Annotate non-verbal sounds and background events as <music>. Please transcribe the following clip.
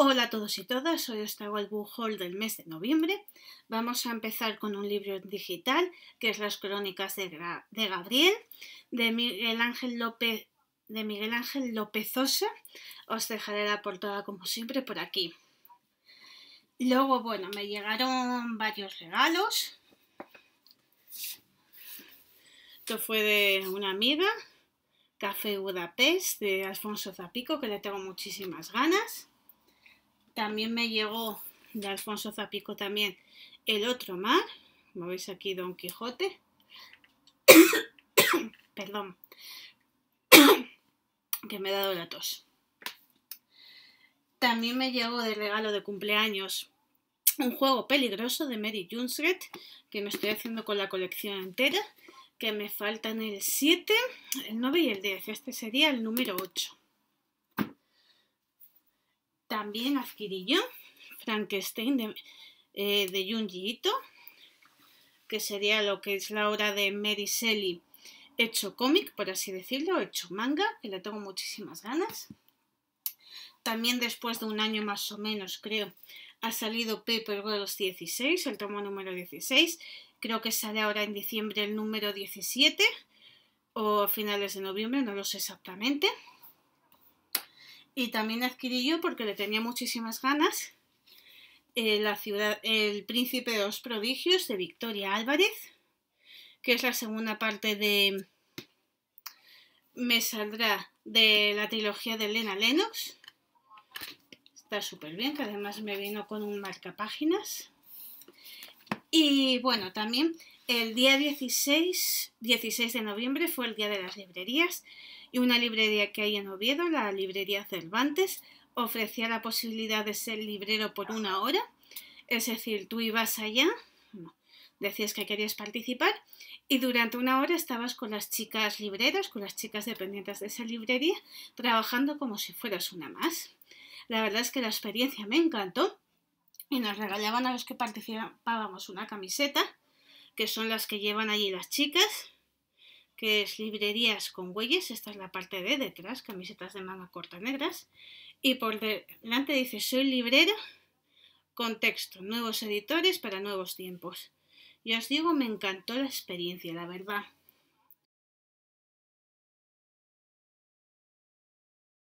Hola a todos y todas, hoy os traigo el book del mes de noviembre. Vamos a empezar con un libro digital, que es Las Crónicas de, Gabriel, de Miguel Ángel López de Miguel Ángel Lópezosa. Os dejaré la portada como siempre por aquí. Luego, bueno, me llegaron varios regalos. Esto fue de una amiga, Café Budapest, de Alfonso Zapico, que le tengo muchísimas ganas. También me llegó de Alfonso Zapico también El otro mar. como veis aquí Don Quijote? <coughs> Perdón. <coughs> que me he dado la tos. También me llegó de regalo de cumpleaños un juego peligroso de Mary Junsret, que me estoy haciendo con la colección entera, que me faltan el 7, el 9 y el 10. Este sería el número 8. También adquirí yo Frankenstein de, eh, Junji Ito, que sería lo que es la hora de Mary Shelley hecho cómic, por así decirlo, hecho manga, que le tengo muchísimas ganas. También después de un año más o menos, creo, ha salido Paper Girls 16, el tomo número 16. Creo que sale ahora en diciembre el número 17 o a finales de noviembre, no lo sé exactamente y también adquirí yo porque le tenía muchísimas ganas eh, la ciudad el príncipe de los prodigios de Victoria Álvarez que es la segunda parte de me saldrá de la trilogía de Elena Lennox está súper bien que además me vino con un marcapáginas y bueno también el día 16, de noviembre fue el Día de las Librerías y una librería que hay en Oviedo, la librería Cervantes, ofrecía la posibilidad de ser librero por una hora. Es decir, tú ibas allá, decías que querías participar y durante una hora estabas con las chicas libreras, con las chicas dependientes de esa librería, trabajando como si fueras una más. La verdad es que la experiencia me encantó y nos regalaban a los que participábamos una camiseta que son las que llevan allí las chicas, que es librerías con huellas, esta es la parte de detrás, camisetas de manga corta negras, y por delante dice soy librera con texto, nuevos editores para nuevos tiempos. Y os digo, me encantó la experiencia, la verdad.